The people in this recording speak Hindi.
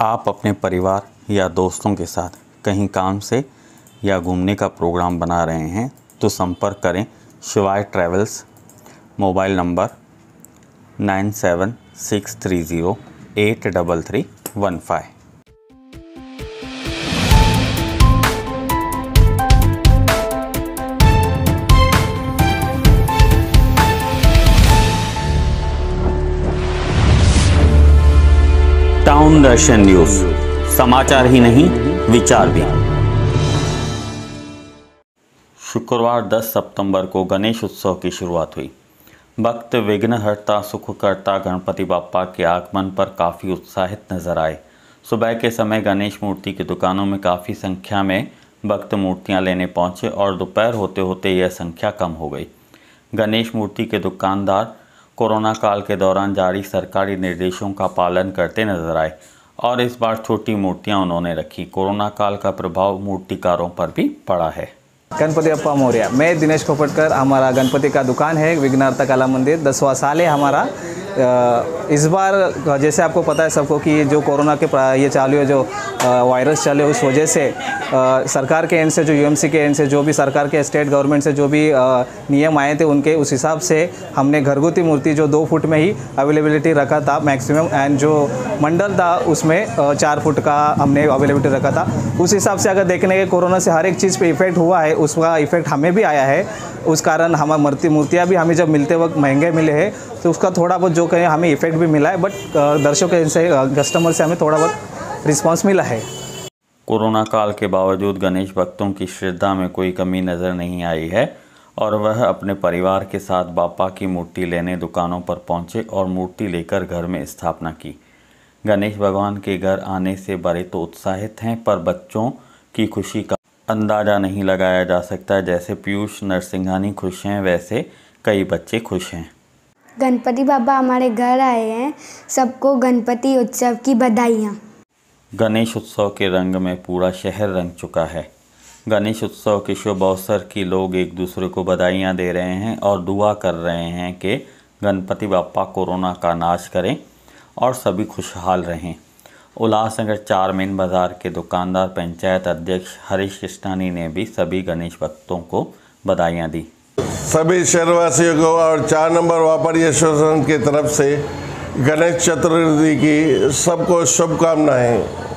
आप अपने परिवार या दोस्तों के साथ कहीं काम से या घूमने का प्रोग्राम बना रहे हैं तो संपर्क करें Shivay travels mobile number nine seven six three zero eight double three one five foundation news समाचार ही नहीं विचार भी शुक्रवार 10 सितंबर को गणेश उत्सव की शुरुआत हुई भक्त विघ्नहर्ता सुखकर्ता गणपति बापा के आगमन पर काफ़ी उत्साहित नजर आए सुबह के समय गणेश मूर्ति की दुकानों में काफ़ी संख्या में भक्त मूर्तियां लेने पहुंचे और दोपहर होते होते यह संख्या कम हो गई गणेश मूर्ति के दुकानदार कोरोना काल के दौरान जारी सरकारी निर्देशों का पालन करते नजर आए और इस बार छोटी मूर्तियां उन्होंने रखी कोरोना काल का प्रभाव मूर्तिकारों पर भी पड़ा है गणपति अप्पा मौर्य मैं दिनेश खोपटकर हमारा गणपति का दुकान है विघ्नार्थ कला मंदिर दसवा साल है हमारा इस बार जैसे आपको पता है सबको कि जो कोरोना के ये चालू है जो वायरस चले उस वजह से सरकार के एंड से जो यूएमसी के एंड से जो भी सरकार के स्टेट गवर्नमेंट से जो भी नियम आए थे उनके उस हिसाब से हमने घरगुती मूर्ति जो दो फुट में ही अवेलेबिलिटी रखा था मैक्सिमम एंड जो मंडल था उसमें चार फुट का हमने अवेलेबिलिटी रखा था उस हिसाब से अगर देखने के कोरोना से हर एक चीज़ पर इफ़ेक्ट हुआ है उसका इफ़ेक्ट हमें भी आया है उस कारण हमारे मूर्तियाँ भी हमें जब मिलते वक्त महंगे मिले हैं तो उसका थोड़ा बहुत जो कहीं हमें इफेक्ट भी मिला है बट दर्शकों से कस्टमर से हमें थोड़ा बहुत रिस्पॉन्स मिला है कोरोना काल के बावजूद गणेश भक्तों की श्रद्धा में कोई कमी नज़र नहीं आई है और वह अपने परिवार के साथ बापा की मूर्ति लेने दुकानों पर पहुंचे और मूर्ति लेकर घर में स्थापना की गणेश भगवान के घर आने से बड़े तो उत्साहित हैं पर बच्चों की खुशी का अंदाज़ा नहीं लगाया जा सकता जैसे पीयूष नरसिंघानी खुश हैं वैसे कई बच्चे खुश हैं गणपति बाबा हमारे घर आए हैं सबको गणपति उत्सव की बधाइयाँ गणेश उत्सव के रंग में पूरा शहर रंग चुका है गणेश उत्सव के शुभ अवसर की लोग एक दूसरे को बधाइयाँ दे रहे हैं और दुआ कर रहे हैं कि गणपति बापा कोरोना का नाश करें और सभी खुशहाल रहें उल्लासनगर चार मेन बाज़ार के दुकानदार पंचायत अध्यक्ष हरीश कृष्णानी ने भी सभी गणेश भक्तों को बधाइयाँ दी सभी शहरवासियों को और चार नंबर व्यापारी एसोसिएशन की तरफ से गणेश चतुर्थी की सबको शुभकामनाएं